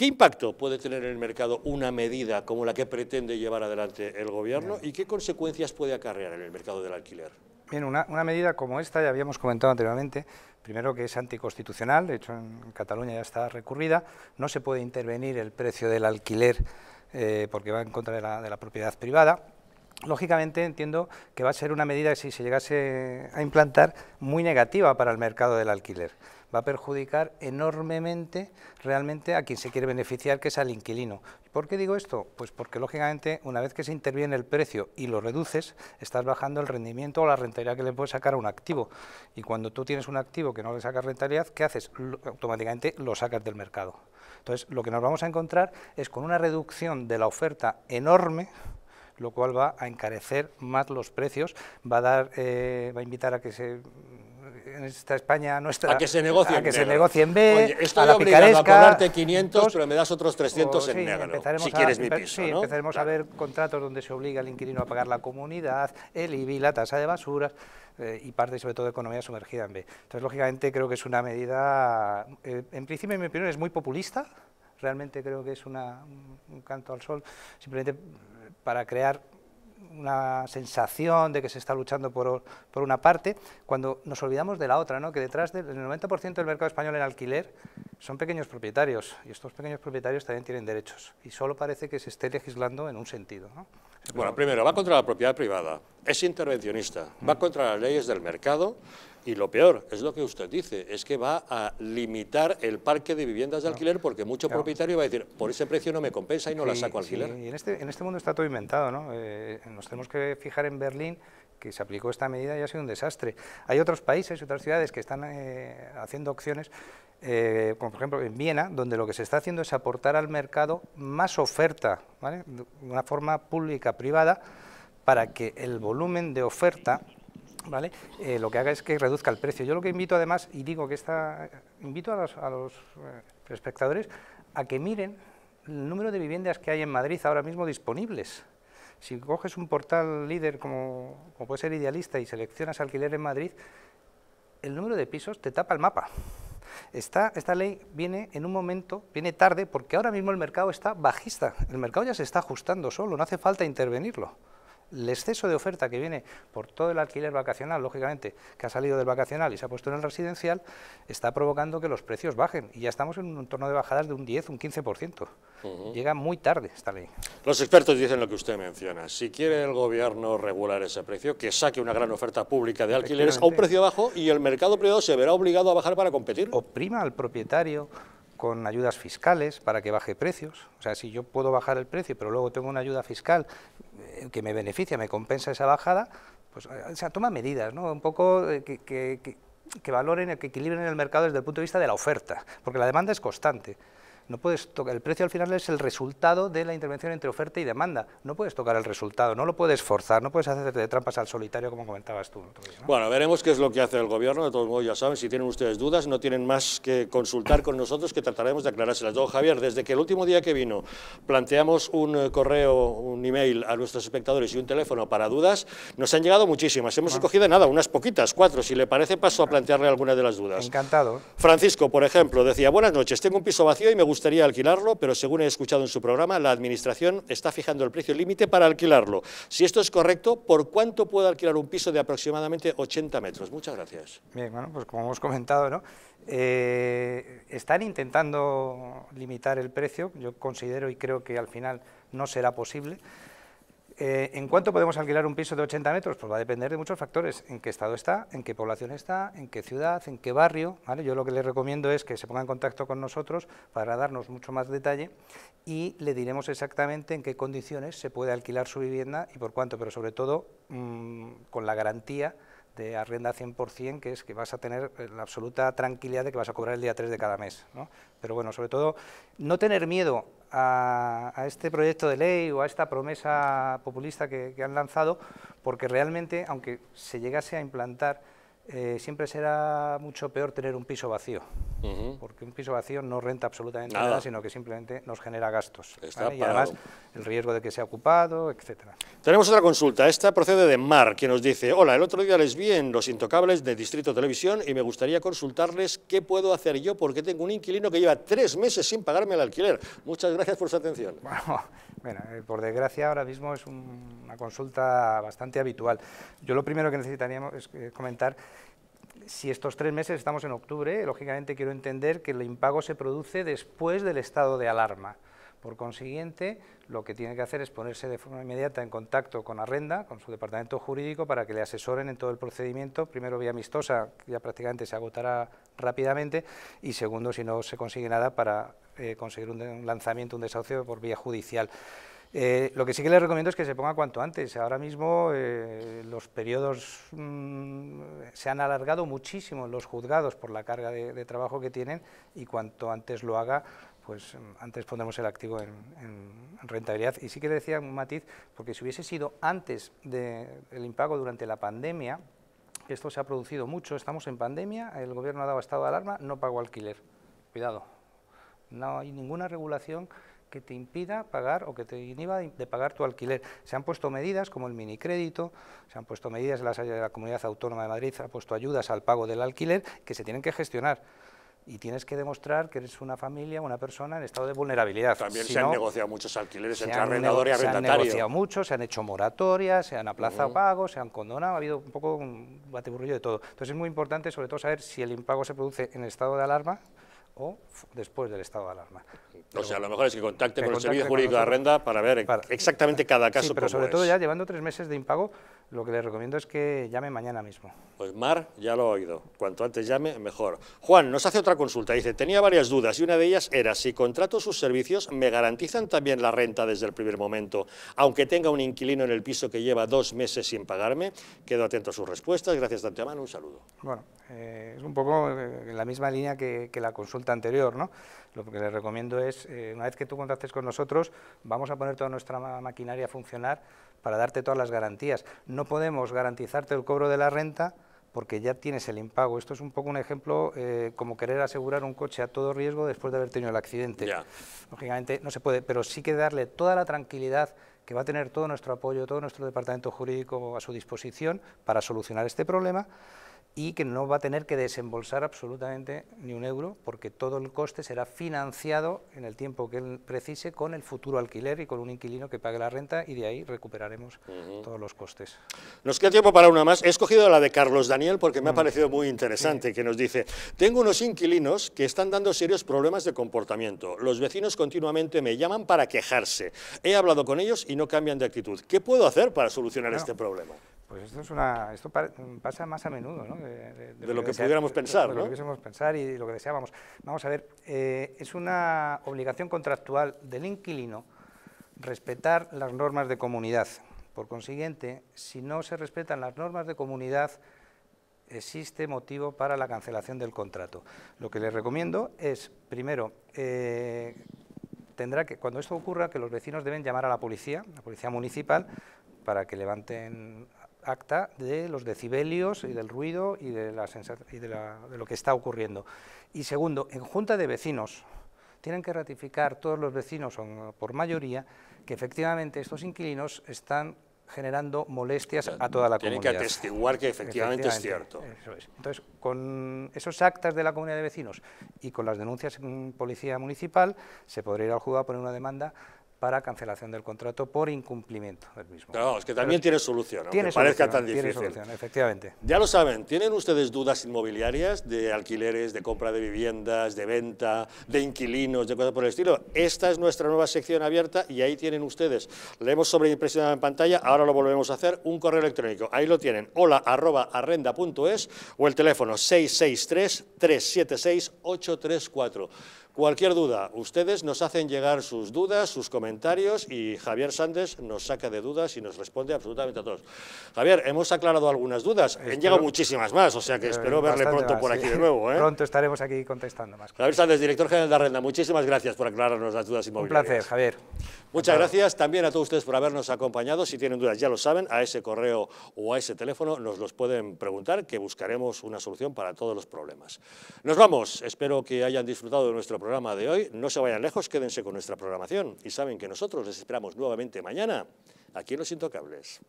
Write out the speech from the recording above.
¿Qué impacto puede tener en el mercado una medida como la que pretende llevar adelante el Gobierno y qué consecuencias puede acarrear en el mercado del alquiler? Bien, una, medida como esta, ya habíamos comentado anteriormente, primero que es anticonstitucional, de hecho en Cataluña ya está recurrida, no se puede intervenir el precio del alquiler eh, porque va en contra de la propiedad privada, lógicamente entiendo que va a ser una medida, si se llegase a implantar, muy negativa para el mercado del alquiler. Va a perjudicar enormemente realmente a quien se quiere beneficiar, que es al inquilino. ¿Por qué digo esto? Pues porque lógicamente una vez que se interviene el precio y lo reduces, estás bajando el rendimiento o la rentabilidad que le puedes sacar a un activo. Y cuando tú tienes un activo que no le sacas rentabilidad, ¿qué haces? automáticamente lo sacas del mercado. Entonces, lo que nos vamos a encontrar es con una reducción de la oferta enorme lo cual va a encarecer más los precios, va a dar, eh, va a invitar a que se en esta España nuestra a que se negocie a en que se negocie B Oye, estoy a la a cobrarte 500 pero me das otros 300 en negro si quieres mi piso empezaremos a ver contratos donde se obliga al inquilino a pagar la comunidad el IBI la tasa de basuras eh, y parte sobre todo de economía sumergida en B entonces lógicamente creo que es una medida eh, en principio en mi opinión es muy populista realmente creo que es un canto al sol, simplemente para crear una sensación de que se está luchando por, una parte, cuando nos olvidamos de la otra, ¿no? que detrás del 90% del mercado español en alquiler son pequeños propietarios, y estos pequeños propietarios también tienen derechos, y solo parece que se esté legislando en un sentido. Bueno, primero, va contra la propiedad privada, es intervencionista, va contra las leyes del mercado y lo peor, es lo que usted dice, es que va a limitar el parque de viviendas de alquiler porque mucho propietario va a decir, por ese precio no me compensa y no la saco alquiler. y en este, en este mundo está todo inventado, ¿no? Eh, nos tenemos que fijar en Berlín que se aplicó esta medida y ha sido un desastre. Hay otros países, y otras ciudades que están eh, haciendo opciones, eh, como por ejemplo en Viena, donde lo que se está haciendo es aportar al mercado más oferta, ¿vale? de una forma pública-privada, para que el volumen de oferta ¿vale? Eh, lo que haga es que reduzca el precio. Yo lo que invito además, y digo que está, invito a los, eh, espectadores a que miren el número de viviendas que hay en Madrid ahora mismo disponibles. Si coges un portal líder como, puede ser Idealista y seleccionas alquiler en Madrid, el número de pisos te tapa el mapa. esta, ley viene en un momento, viene tarde, porque ahora mismo el mercado está bajista. El mercado ya se está ajustando solo, no hace falta intervenirlo el exceso de oferta que viene por todo el alquiler vacacional, lógicamente, que ha salido del vacacional y se ha puesto en el residencial, está provocando que los precios bajen. Y ya estamos en un entorno de bajadas de un 10, un 15%. Llega muy tarde esta ley. Los expertos dicen lo que usted menciona. Si quiere el gobierno regular ese precio, que saque una gran oferta pública de alquileres a un precio bajo y el mercado privado se verá obligado a bajar para competir. Oprima al propietario con ayudas fiscales para que baje precios. O sea, si yo puedo bajar el precio, pero luego tengo una ayuda fiscal que me beneficia, me compensa esa bajada, pues eh, o sea, toma medidas, ¿no? Un poco eh, que, que valoren, que equilibren el mercado desde el punto de vista de la oferta, porque la demanda es constante. No puedes tocar, el precio al final es el resultado de la intervención entre oferta y demanda. No puedes tocar el resultado, no lo puedes forzar, no puedes hacerte trampas al solitario como comentabas tú. Bueno, veremos qué es lo que hace el gobierno, de todos modos ya saben, si tienen ustedes dudas no tienen más que consultar con nosotros que trataremos de aclarárselas. Don Javier, desde que el último día que vino planteamos un eh, correo, un email a nuestros espectadores y un teléfono para dudas, nos han llegado muchísimas, hemos ah. escogido nada, unas poquitas, cuatro, si le parece paso a ah. plantearle alguna de las dudas. Encantado. Francisco, por ejemplo, decía, buenas noches, tengo un piso vacío y me gusta gustaría alquilarlo, pero según he escuchado en su programa, la Administración está fijando el precio límite para alquilarlo. Si esto es correcto, ¿por cuánto puedo alquilar un piso de aproximadamente 80 metros? Muchas gracias. Bien, bueno, pues como hemos comentado, ¿no? Eh, están intentando limitar el precio, yo considero y creo que al final no será posible. Eh, ¿En cuánto podemos alquilar un piso de 80 metros? Pues va a depender de muchos factores, en qué estado está, en qué población está, en qué ciudad, en qué barrio. ¿vale? Yo lo que les recomiendo es que se ponga en contacto con nosotros para darnos mucho más detalle y le diremos exactamente en qué condiciones se puede alquilar su vivienda y por cuánto, pero sobre todo mm, con la garantía de arrenda 100%, que es que vas a tener eh, la absoluta tranquilidad de que vas a cobrar el día 3 de cada mes. Pero bueno, sobre todo, no tener miedo a, este proyecto de ley o a esta promesa populista que han lanzado, porque realmente, aunque se llegase a implantar, eh, siempre será mucho peor tener un piso vacío, porque un piso vacío no renta absolutamente nada, sino que simplemente nos genera gastos. Y además el riesgo de que sea ocupado, etcétera. Tenemos otra consulta, esta procede de Mar, que nos dice, hola, el otro día les vi en Los Intocables de Distrito Televisión y me gustaría consultarles qué puedo hacer yo porque tengo un inquilino que lleva tres meses sin pagarme el alquiler. Muchas gracias por su atención. Bueno, eh, por desgracia ahora mismo es una consulta bastante habitual. Yo lo primero que necesitaríamos es eh, comentar si estos tres meses estamos en octubre, lógicamente quiero entender que el impago se produce después del estado de alarma. Por consiguiente, lo que tiene que hacer es ponerse de forma inmediata en contacto con Arrenda, con su departamento jurídico, para que le asesoren en todo el procedimiento, primero vía amistosa, que ya prácticamente se agotará rápidamente, y segundo, si no se consigue nada, para eh, conseguir un lanzamiento, un desahucio por vía judicial. Eh, lo que sí que les recomiendo es que se ponga cuanto antes. Ahora mismo eh, los periodos mm, se han alargado muchísimo los juzgados por la carga de, trabajo que tienen y cuanto antes lo haga, pues mm, antes pondremos el activo en, rentabilidad. Y sí que le decía un matiz, porque si hubiese sido antes del impago durante la pandemia, esto se ha producido mucho, estamos en pandemia, el gobierno ha dado estado de alarma, no pago alquiler. Cuidado, no hay ninguna regulación que te impida pagar o que te inhiba de pagar tu alquiler. Se han puesto medidas como el minicrédito, se han puesto medidas, en la Comunidad Autónoma de Madrid se han puesto ayudas al pago del alquiler que se tienen que gestionar y tienes que demostrar que eres una familia, una persona en estado de vulnerabilidad. También se han negociado muchos alquileres entre arrendador y arrendatario. Se han negociado mucho, se han hecho moratorias, se han aplazado pagos, se han condonado, ha habido un poco un bateburrillo de todo. Entonces es muy importante sobre todo saber si el impago se produce en estado de alarma, o después del estado de alarma. O sea, a lo mejor es que contacten con el Servicio Jurídico de Arrenda para ver exactamente cada caso. Sí, pero sobre todo ya llevando tres meses de impago lo que les recomiendo es que llame mañana mismo. Pues Mar ya lo ha oído, cuanto antes llame mejor. Juan nos hace otra consulta, dice, tenía varias dudas y una de ellas era si contrato sus servicios, ¿me garantizan también la renta desde el primer momento, aunque tenga un inquilino en el piso que lleva dos meses sin pagarme? Quedo atento a sus respuestas, gracias de antemano, un saludo. Bueno, eh, es un poco en eh, la misma línea que, la consulta anterior, ¿no? Lo que les recomiendo es, eh, una vez que tú contactes con nosotros, vamos a poner toda nuestra maquinaria a funcionar para darte todas las garantías. No podemos garantizarte el cobro de la renta porque ya tienes el impago. Esto es un poco un ejemplo eh, como querer asegurar un coche a todo riesgo después de haber tenido el accidente. Lógicamente no se puede, pero sí que darle toda la tranquilidad que va a tener todo nuestro apoyo, todo nuestro departamento jurídico a su disposición para solucionar este problema y que no va a tener que desembolsar absolutamente ni un euro, porque todo el coste será financiado en el tiempo que él precise con el futuro alquiler y con un inquilino que pague la renta y de ahí recuperaremos todos los costes. Nos queda tiempo para una más. He escogido la de Carlos Daniel porque me ha mm. parecido muy interesante, que nos dice, tengo unos inquilinos que están dando serios problemas de comportamiento. Los vecinos continuamente me llaman para quejarse. He hablado con ellos y no cambian de actitud. ¿Qué puedo hacer para solucionar este problema? Pues esto, es una, esto pasa más a menudo, ¿no? De, lo, que, pudiéramos pensar, ¿no? De lo que pudiéramos pensar y lo que deseábamos. Vamos a ver, eh, es una obligación contractual del inquilino respetar las normas de comunidad. Por consiguiente, si no se respetan las normas de comunidad, existe motivo para la cancelación del contrato. Lo que les recomiendo es, primero, eh, tendrá que, cuando esto ocurra, que los vecinos deben llamar a la policía, la policía municipal, para que levanten acta de los decibelios y del ruido y, de, la de, lo que está ocurriendo. Y segundo, en junta de vecinos, tienen que ratificar todos los vecinos por mayoría que efectivamente estos inquilinos están generando molestias a toda la comunidad. Tienen que atestiguar que efectivamente, es cierto. Entonces, con esos actas de la comunidad de vecinos y con las denuncias en policía municipal, se podría ir al juzgado a poner una demanda para cancelación del contrato por incumplimiento del mismo. No, es que también tiene solución, aunque parezca tan difícil. Tiene solución, efectivamente. Ya lo saben, ¿tienen ustedes dudas inmobiliarias de alquileres, de compra de viviendas, de venta, de inquilinos, de cosas por el estilo? Esta es nuestra nueva sección abierta y ahí tienen ustedes. Le hemos sobreimpresionado en pantalla, ahora lo volvemos a hacer, un correo electrónico. Ahí lo tienen, hola arroba arrenda.es o el teléfono 663 376 834. Cualquier duda, ustedes nos hacen llegar sus dudas, sus comentarios y Javier Sández nos saca de dudas y nos responde absolutamente a todos. Javier, hemos aclarado algunas dudas, han llegado muchísimas más, o sea que eh, espero verle pronto por aquí de nuevo. ¿eh? Pronto estaremos aquí contestando más. Javier Sández, director general de Arrenda, muchísimas gracias por aclararnos las dudas inmobiliarias. Un placer, Javier. Muchas gracias también a todos ustedes por habernos acompañado. Si tienen dudas, ya lo saben, a ese correo o a ese teléfono nos los pueden preguntar, que buscaremos una solución para todos los problemas. Nos vamos, espero que hayan disfrutado de nuestro programa de hoy. No se vayan lejos, quédense con nuestra programación y saben que nosotros les esperamos nuevamente mañana aquí en Los Intocables.